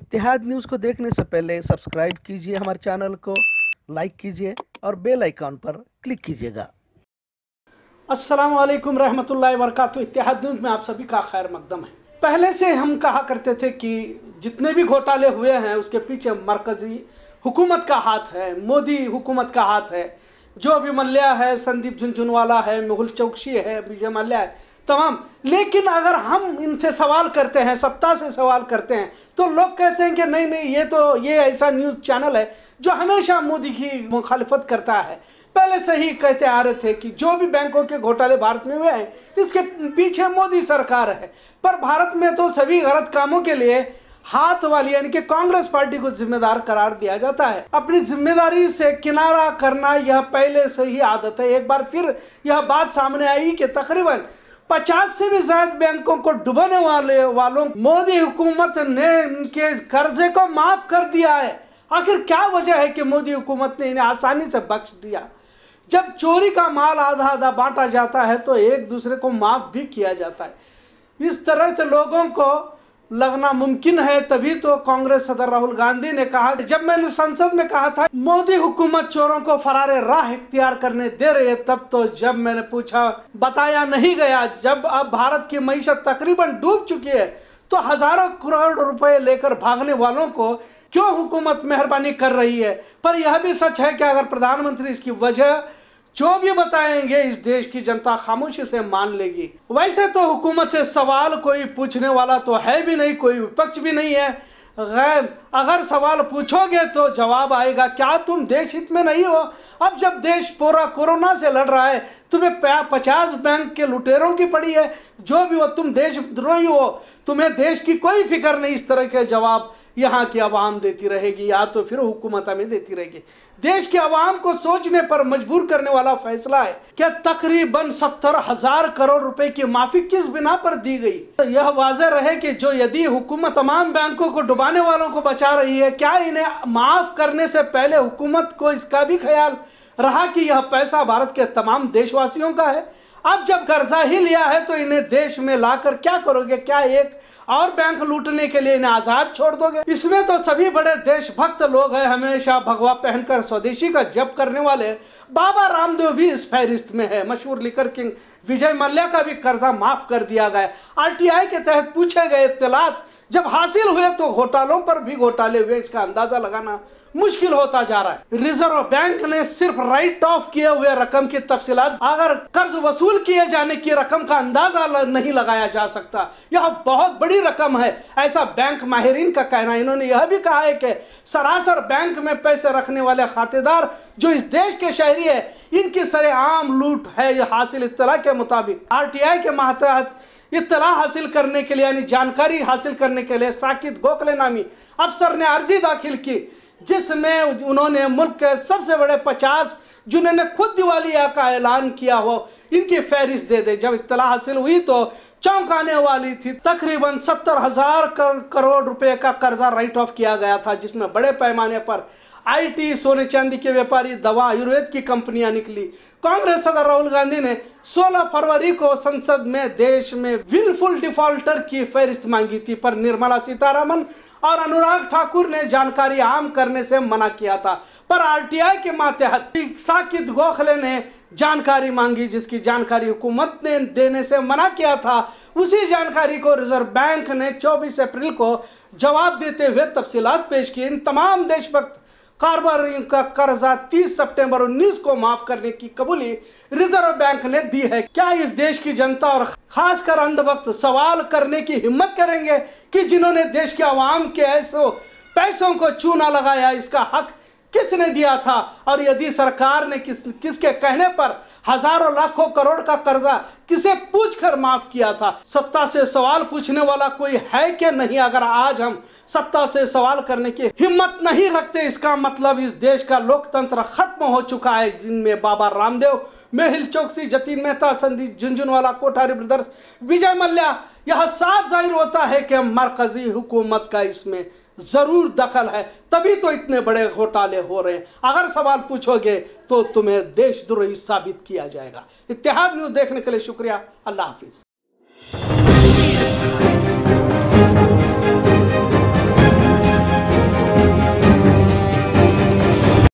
इतिहाद news को देखने से पहले सब्सक्राइब कीजिए हमारे चैनल को लाइक कीजिए और बेल आइकॉन पर क्लिक कीजिएगा अस्सलाम वालेकुम रहमतुल्लाहि वरकatuh इतिहाद न्यूज़ में आप सभी का खैर मकदम है पहले से हम कहा करते थे कि जितने भी घोटाले हुए हैं उसके पीछे मरकज़ी हुकूमत का हाथ है मोदी हुकूमत का हाथ है जो अभी मल्या है संदीप झुंझुनवाला है मेहुल चौकसी है विजय मल्या है तमाम लेकिन अगर हम इनसे सवाल करते हैं सत्ता से सवाल करते हैं तो लोग कहते हैं कि नहीं नहीं ये तो ये ऐसा न्यूज़ चैनल है जो हमेशा मोदी की मुखालफत करता है पहले से ही कहते आ रहे थे कि जो भी बैंकों के घोटाले भारत में हुए हैं इसके पीछे मोदी सरकार है पर भारत में तो सभी गलत कामों के लिए हाथ वाली यानी कि कांग्रेस पार्टी को जिम्मेदार करार दिया जाता है अपनी जिम्मेदारी से किनारा करना यह पहले से ही आदत है एक बार फिर यह बात सामने आई कि तकरीबन 50 से भी ज्यादा बैंकों को डुबने वाले वालों मोदी हुकूमत ने इनके कर्जे को माफ कर दिया है आखिर क्या वजह है कि मोदी हुकूमत ने इन्हें आसानी से बख्श दिया जब चोरी का माल आधा आधा बांटा जाता है तो एक दूसरे को माफ भी किया जाता है इस तरह से लोगों को लगना मुमकिन है तभी तो कांग्रेस सदर राहुल गांधी ने कहा जब मैंने संसद में कहा था मोदी हुकूमत चोरों को फरार राह इख्तियार करने दे रही है तब तो जब मैंने पूछा बताया नहीं गया जब अब भारत की मीशत तकरीबन डूब चुकी है तो हजारों करोड़ रुपए लेकर भागने वालों को क्यों हुकूमत मेहरबानी कर रही है पर यह भी सच है कि अगर प्रधानमंत्री इसकी वजह जो भी बताएंगे इस देश की जनता खामोशी से मान लेगी वैसे तो हुकूमत से सवाल कोई पूछने वाला तो है भी नहीं कोई विपक्ष भी नहीं है गैर अगर सवाल पूछोगे तो जवाब आएगा क्या तुम देश हित में नहीं हो अब जब देश पूरा कोरोना से लड़ रहा है तुम्हें पचास बैंक के लुटेरों की पड़ी है जो भी हो तुम देशद्रोही हो तुम्हें देश की कोई फिक्र नहीं इस तरह के जवाब यहाँ की आवाम देती रहेगी या तो फिर हुकूमत हमें देती रहेगी देश के आवाम को सोचने पर मजबूर करने वाला फैसला है क्या तकरीबन सत्तर हजार करोड़ रुपए की माफी किस बिना पर दी गई तो यह वाजह रहे कि जो यदि हुकूमत तमाम बैंकों को डुबाने वालों को बचा रही है क्या इन्हें माफ करने से पहले हुकूमत को इसका भी ख्याल रहा कि यह पैसा भारत के तमाम देशवासियों का है अब जब कर्जा ही लिया है तो इन्हें देश में लाकर क्या करोगे क्या एक और बैंक लूटने के लिए इन्हें आजाद छोड़ दोगे इसमें तो सभी बड़े देशभक्त लोग हैं हमेशा भगवा पहनकर स्वदेशी का जप करने वाले बाबा रामदेव भी इस फहरिस्त में है मशहूर लिकर किंग विजय मल्ल्या का भी कर्जा माफ कर दिया गया आर के तहत पूछे गए इतलात जब हासिल हुए तो घोटालों पर भी घोटाले हुए इसका अंदाजा लगाना मुश्किल होता जा रहा है रिजर्व बैंक ने सिर्फ राइट ऑफ किए हुए रकम की तफसी अगर कर्ज वसूल किए जाने की रकम का अंदाजा नहीं लगाया जा सकता यह बहुत बड़ी रकम है ऐसा बैंक माहरीन का कहना है इन्होंने यह भी कहा है कि सरासर बैंक में पैसे रखने वाले खातेदार जो इस देश के शहरी है इनकी सरेआम लूट है यह हासिल इतला के मुताबिक आर के महत्व इतला हासिल करने के लिए यानी जानकारी हासिल करने के लिए साकिब गोखले नामी अफसर ने अर्जी दाखिल की जिसमें उन्होंने मुल्क के सबसे बड़े पचास जिन्होंने खुद दिवालिया का ऐलान किया हो इनकी फहरिस्त दे दे जब इतला हासिल हुई तो चौंकाने वाली थी तकरीबन सत्तर हजार कर, करोड़ रुपए का कर्जा राइट ऑफ किया गया था जिसमें बड़े पैमाने पर आईटी सोने चांदी के व्यापारी दवा आयुर्वेद की कंपनियां निकली कांग्रेस सदर राहुल गांधी ने 16 फरवरी को संसद में देश में विलफुल डिफॉल्टर की फहरिस्त मांगी थी पर निर्मला सीतारमन और अनुराग ठाकुर ने जानकारी आम करने से मना किया था पर आरटीआई के मातहत साकिद गोखले ने जानकारी मांगी जिसकी जानकारी हुकूमत ने देने से मना किया था उसी जानकारी को रिजर्व बैंक ने 24 अप्रैल को जवाब देते हुए तफसीलात पेश की इन तमाम देशभक्त कारोबारियों का कर्जा 30 सितंबर 19 को माफ करने की कबूली रिजर्व बैंक ने दी है क्या इस देश की जनता और खासकर अंधभक्त सवाल करने की हिम्मत करेंगे कि जिन्होंने देश के आवाम के ऐसे पैसों को चूना लगाया इसका हक किसने दिया था और यदि सरकार ने किस किसके कहने पर हजारों लाखों करोड़ का कर्जा किसे पूछकर माफ किया था सत्ता से सवाल पूछने वाला कोई है कि नहीं अगर आज हम सत्ता से सवाल करने की हिम्मत नहीं रखते इसका मतलब इस देश का लोकतंत्र खत्म हो चुका है जिनमें बाबा रामदेव मेहिल चौकसी जतीन मेहता संदीप झुंझुनवाला कोठारी ब्रदर्स विजय मल्ल्या यह साफ जाहिर होता है कि मरकजी हुकूमत का इसमें ज़रूर दखल है तभी तो इतने बड़े घोटाले हो रहे हैं अगर सवाल पूछोगे तो तुम्हें देशद्रोही साबित किया जाएगा इतिहाद न्यूज़ देखने के लिए शुक्रिया अल्लाह हाफिज़